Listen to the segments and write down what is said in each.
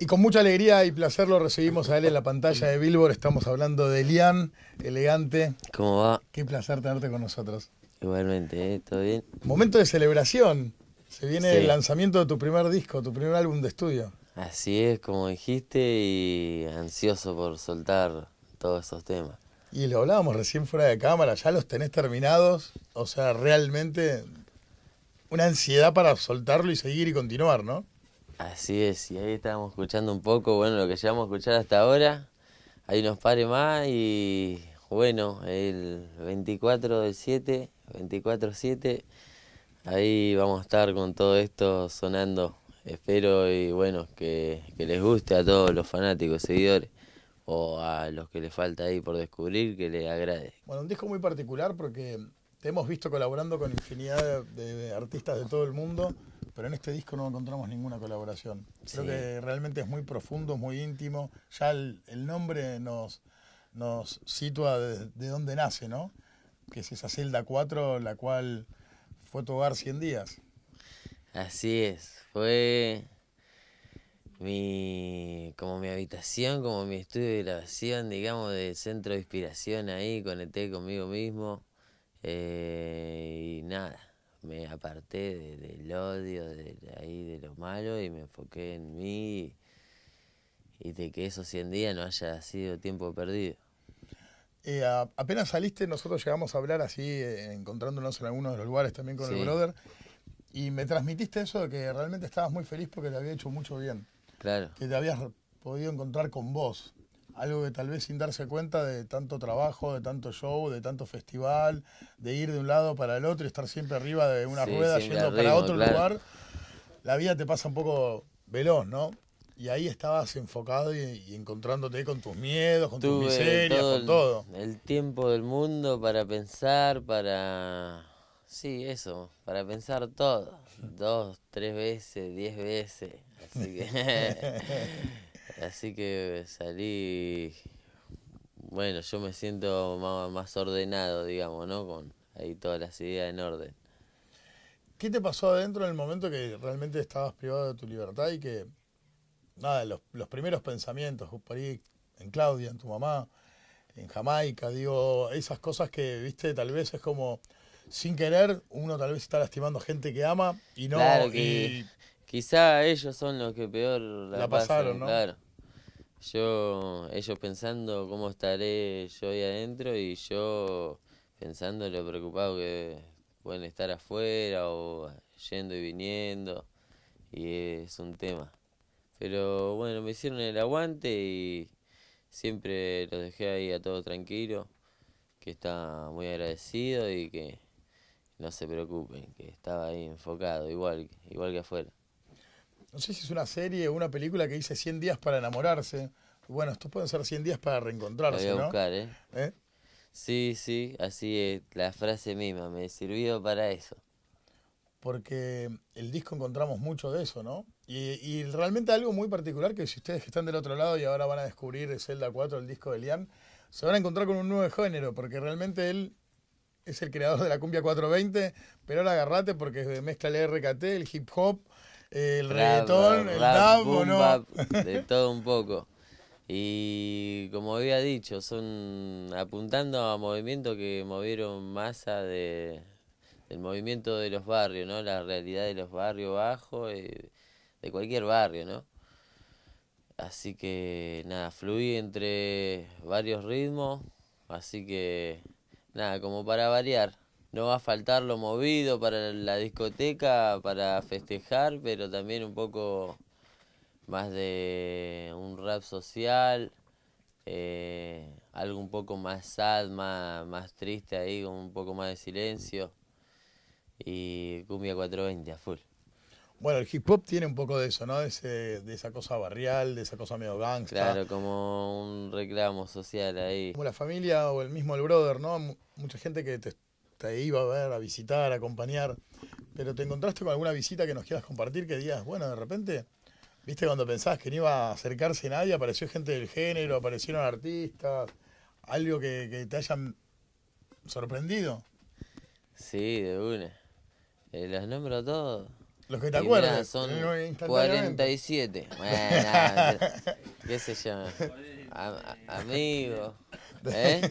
Y con mucha alegría y placer lo recibimos a él en la pantalla de Billboard. Estamos hablando de Lian, elegante. ¿Cómo va? Qué placer tenerte con nosotros. Igualmente, ¿eh? ¿todo bien? Momento de celebración. Se viene el lanzamiento de tu primer disco, tu primer álbum de estudio. Así es, como dijiste, y ansioso por soltar todos esos temas. Y lo hablábamos recién fuera de cámara, ya los tenés terminados, o sea, realmente una ansiedad para soltarlo y seguir y continuar, ¿no? Así es, y ahí estábamos escuchando un poco, bueno, lo que llevamos a escuchar hasta ahora. Hay unos pare más y bueno, el 24 del 7, 24-7, ahí vamos a estar con todo esto sonando. Espero y bueno, que, que les guste a todos los fanáticos, seguidores o a los que les falta ahí por descubrir, que les agrade. Bueno, un disco muy particular porque te hemos visto colaborando con infinidad de, artistas de todo el mundo, pero en este disco no encontramos ninguna colaboración. Creo que realmente es muy profundo, muy íntimo. Ya el, nombre nos, sitúa de, donde dónde nace, ¿no? Que es esa celda 4, la cual fue tu hogar 100 días. Así es, fue como mi habitación, como mi estudio de grabación, digamos, de centro de inspiración ahí, conecté conmigo mismo. Eh, y nada, me aparté del odio, de, ahí, de lo malo y me enfoqué en mí y, de que eso 100 días no haya sido tiempo perdido. Eh, apenas saliste, nosotros llegamos a hablar así, eh, encontrándonos en algunos de los lugares también con el brother, y me transmitiste eso de que realmente estabas muy feliz porque te había hecho mucho bien. Claro. Que te habías podido encontrar con vos algo que tal vez sin darse cuenta de tanto trabajo, de tanto show, de tanto festival, de ir de un lado para el otro y estar siempre arriba de una rueda yendo para otro lugar, la vida te pasa un poco veloz, ¿no? Y ahí estabas enfocado y, encontrándote con tus miedos, con tus miserias, todo con todo. El, el tiempo del mundo para pensar, para... Sí, eso, para pensar todo. Dos, tres veces, diez veces. Así que... así que salí, bueno, yo me siento más, ordenado, digamos, ¿no? Con ahí todas las ideas en orden. ¿Qué te pasó adentro en el momento que realmente estabas privado de tu libertad y que, nada, los, primeros pensamientos, por ahí en Claudia, en tu mamá, en Jamaica, digo, esas cosas que, viste, tal vez es como, sin querer, uno tal vez está lastimando gente que ama y no... Y Quizá ellos son los que peor la, pasaron, ¿no? Claro. Yo, ellos pensando cómo estaré yo ahí adentro y yo pensando lo preocupado que pueden estar afuera o yendo y viniendo. Y es un tema. Pero bueno, me hicieron el aguante y siempre los dejé ahí a todos tranquilo, que está muy agradecido y que no se preocupen, que estaba ahí enfocado, igual, igual que afuera no sé si es una serie o una película que dice 100 días para enamorarse. Bueno, estos pueden ser 100 días para reencontrarse, ¿no? ¿eh? ¿eh? Sí, sí, así es, la frase misma, me sirvió para eso. Porque el disco encontramos mucho de eso, ¿no? Y, realmente algo muy particular que si ustedes que están del otro lado y ahora van a descubrir Zelda 4, el disco de Lian, se van a encontrar con un nuevo género, porque realmente él es el creador de la cumbia 420, pero ahora agarrate porque mezcla el RKT, el hip hop, el reggaetón, el rap, ¿no? de todo un poco. Y como había dicho, son apuntando a movimientos que movieron masa de, del movimiento de los barrios, ¿no? La realidad de los barrios bajos, eh, de cualquier barrio, ¿no? Así que nada, fluí entre varios ritmos, así que nada, como para variar no va a faltar lo movido para la discoteca, para festejar, pero también un poco más de un rap social, eh, algo un poco más sad, más, triste ahí, con un poco más de silencio y cumbia 420 a full. Bueno, el hip hop tiene un poco de eso, ¿no? De, esa cosa barrial, de esa cosa medio gangsta. Claro, como un reclamo social ahí. Como la familia o el mismo el brother, ¿no? Mucha gente que te, te iba a ver, a visitar, a acompañar, pero te encontraste con alguna visita que nos quieras compartir que digas, bueno, de repente, viste cuando pensabas que no iba a acercarse nadie, apareció gente del género, aparecieron artistas, algo que, te hayan sorprendido. Sí, de una. Eh, los nombro todos. Los que te acuerdan son 47. Bueno, qué se llama. Amigo. amigos, ¿Eh?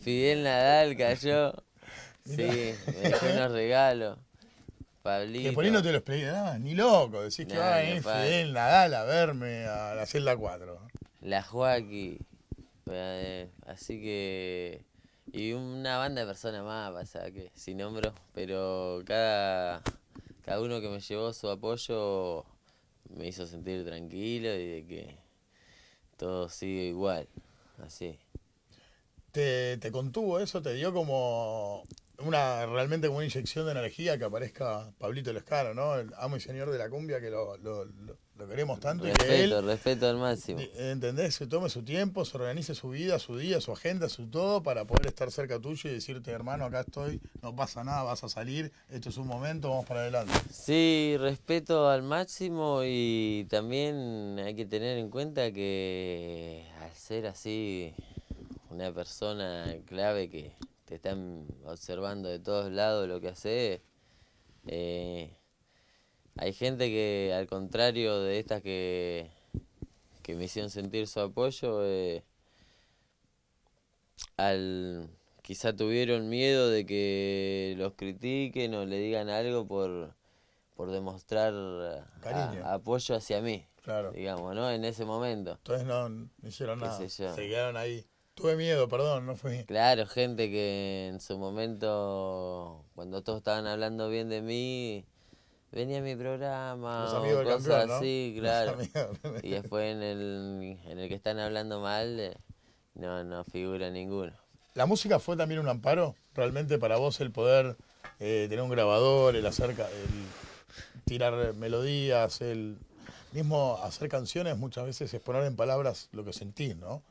Fidel. Nadal cayó. Sí, me dejó unos regalos. Pablito. Que por no te los pedí nada ni loco. Decís que va eh, Fidel Nadal a verme a la celda 4. La Joaquí. Eh, así que. Y una banda de personas más, pasa que sin nombro, pero cada, cada uno que me llevó su apoyo me hizo sentir tranquilo y de que todo sigue igual. Así. ¿Te, ¿Te contuvo eso? ¿Te dio como una realmente como una inyección de energía que aparezca Pablito Lescano, ¿no? El amo y señor de la cumbia que lo, lo, queremos tanto. Respeto, y respeto al máximo. ¿Entendés? Se tome su tiempo, se organice su vida, su día, su agenda, su todo para poder estar cerca tuyo y decirte, hermano, acá estoy, no pasa nada, vas a salir, esto es un momento, vamos para adelante. Sí, respeto al máximo y también hay que tener en cuenta que al ser así una persona clave que te están observando de todos lados lo que hace eh, hay gente que, al contrario de estas que, que me hicieron sentir su apoyo, eh, al, quizá tuvieron miedo de que los critiquen o le digan algo por, demostrar apoyo hacia mí. Claro. Digamos, ¿no? En ese momento. Entonces no hicieron nada. Se quedaron ahí. Tuve miedo, perdón, no fui. Claro, gente que en su momento, cuando todos estaban hablando bien de mí, venía a mi programa cosas así, claro. y después en el, en el que están hablando mal, eh, no, no figura ninguno. ¿La música fue también un amparo? ¿Realmente para vos el poder eh, tener un grabador, el hacer el tirar melodías, el mismo hacer canciones muchas veces es poner en palabras lo que sentís, ¿no?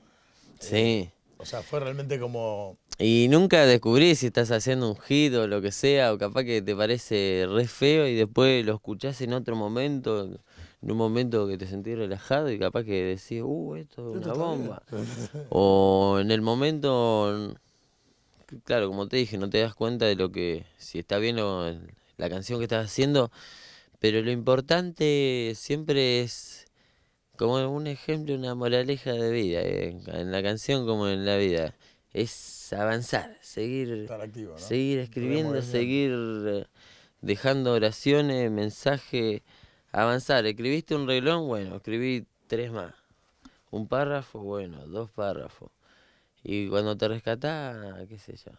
Sí. O sea, fue realmente como... Y nunca descubrí si estás haciendo un hit o lo que sea, o capaz que te parece re feo y después lo escuchás en otro momento, en un momento que te sentís relajado y capaz que decís, uh, esto es una bomba. o en el momento, claro, como te dije, no te das cuenta de lo que, si está bien la canción que estás haciendo, pero lo importante siempre es como un ejemplo, una moraleja de vida, eh, en la canción como en la vida. Es avanzar, seguir, activo, seguir escribiendo, seguir eh, dejando oraciones, mensajes, avanzar. Escribiste un reglón, bueno, escribí tres más. Un párrafo, bueno, dos párrafos. Y cuando te rescatás, qué sé yo,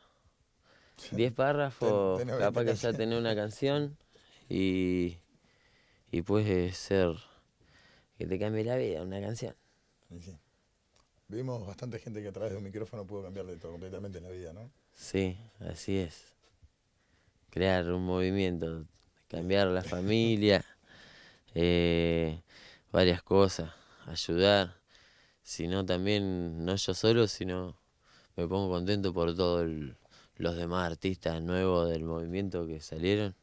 diez párrafos, capaz que ya tenés una canción y, y puedes ser que te cambie la vida, una canción. Vimos bastante gente que a través de un micrófono pudo cambiarle todo completamente la vida, ¿no? Sí, así es. Crear un movimiento, cambiar la familia, eh, varias cosas, ayudar. sino también, no yo solo, sino me pongo contento por todos los demás artistas nuevos del movimiento que salieron.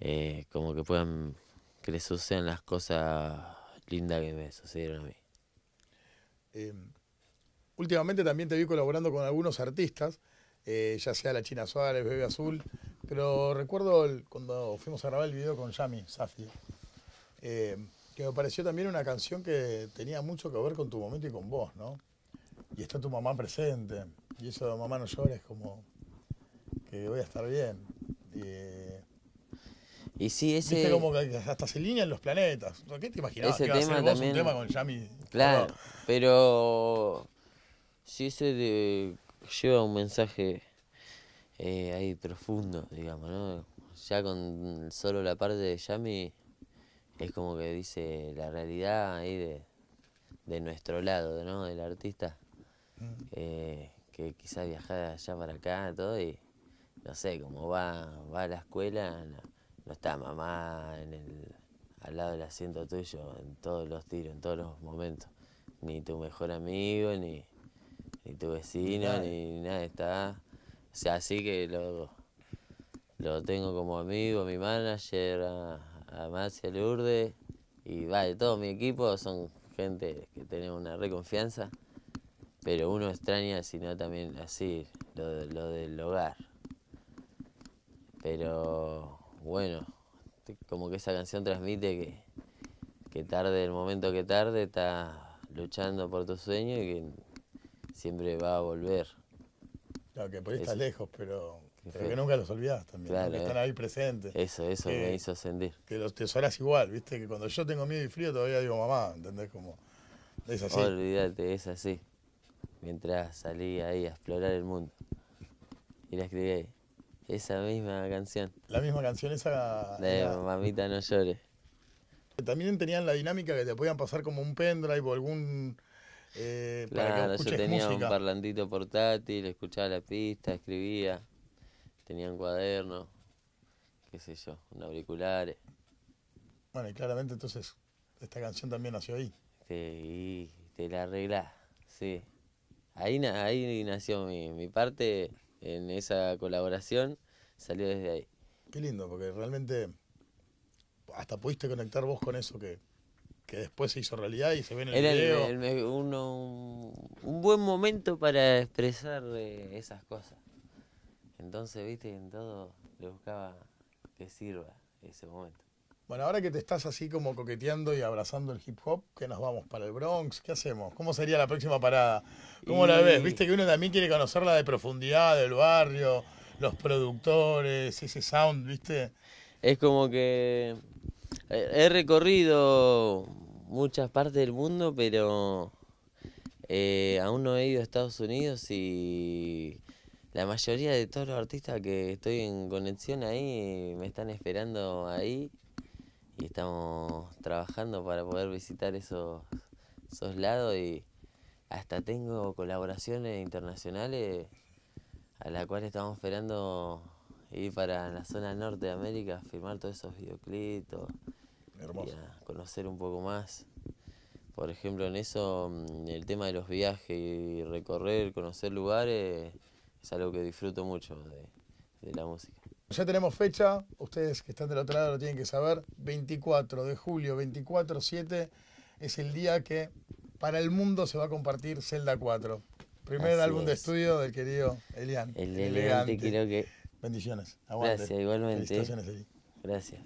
Eh, como que puedan, que les sucedan las cosas linda que me sucedieron a mí. Em, últimamente también te vi colaborando con algunos artistas, eh, ya sea La China Suárez, Bebe Azul, pero recuerdo cuando fuimos a grabar el video con Yami Safi, em, que me pareció también una canción que tenía mucho que ver con tu momento y con vos, ¿no? Y está tu mamá presente, y eso de mamá no llores como que voy a estar bien. Eh, y sí, ese... Viste como que hasta se alinean los planetas. ¿Qué te imaginabas ese que tema un tema con Yami? Claro, pero... Sí, ese lleva un mensaje eh, ahí profundo, digamos, ¿no? Ya con solo la parte de Yami es como que dice la realidad ahí de, nuestro lado, ¿no? Del artista. Mm. Eh, que quizás viajaba allá para acá, todo, y no sé, como va, va a la escuela, no está mamá al lado del asiento tuyo en todos los tiros, en todos los momentos. Ni tu mejor amigo, ni, tu vecino, ni, nada está. O sea, así que lo, lo tengo como amigo, mi manager, a, a Marcia Lourdes, y vale, todo mi equipo son gente que tenemos una reconfianza, pero uno extraña, sino también así, lo, lo del hogar. Pero bueno, como que esa canción transmite que, que tarde, el momento que tarde, estás luchando por tu sueño y que siempre va a volver. Claro, que por ahí estás lejos, pero, que nunca los olvidas también, claro, que eh. están ahí presentes. Eso, eso me hizo sentir. Que los tesoras igual, viste, que cuando yo tengo miedo y frío todavía digo mamá, ¿entendés? Como, es así. Olvídate, es así. Mientras salí ahí a explorar el mundo. Y la escribí ahí. Esa misma canción. La misma canción esa. De Mamita No Llore. También tenían la dinámica que te podían pasar como un pendrive o algún. Eh, claro, yo tenía un parlantito portátil, escuchaba la pista, escribía. Tenía un cuaderno, qué sé yo, un auricular. Bueno, y claramente entonces esta canción también nació ahí. Sí, te la arreglás, sí. Ahí, ahí nació mi, mi parte en esa colaboración salió desde ahí. Qué lindo, porque realmente hasta pudiste conectar vos con eso que, después se hizo realidad y se ve en el Era video. un, buen momento para expresar eh, esas cosas. Entonces, viste, en todo le buscaba que sirva ese momento. Bueno, ahora que te estás así como coqueteando y abrazando el hip hop, que nos vamos para el Bronx, ¿qué hacemos? ¿Cómo sería la próxima parada? ¿Cómo la ves? Viste que uno también quiere conocerla de profundidad del barrio, los productores, ese sound, ¿viste? Es como que eh, he recorrido muchas partes del mundo, pero eh, aún no he ido a Estados Unidos y la mayoría de todos los artistas que estoy en conexión ahí me están esperando ahí y estamos trabajando para poder visitar esos, esos lados y hasta tengo colaboraciones internacionales a las cuales estamos esperando ir para la zona norte de América, firmar todos esos videoclips y conocer un poco más. Por ejemplo, en eso, mm, el tema de los viajes y recorrer, conocer lugares, es algo que disfruto mucho. De, de la música. Ya tenemos fecha, ustedes que están del otro lado lo tienen que saber, 24 de julio, 24-7 es el día que para el mundo se va a compartir Zelda 4. Primer álbum de estudio del querido Elian. El Elegante, que... Bendiciones, aguante. Gracias, igualmente. Gracias.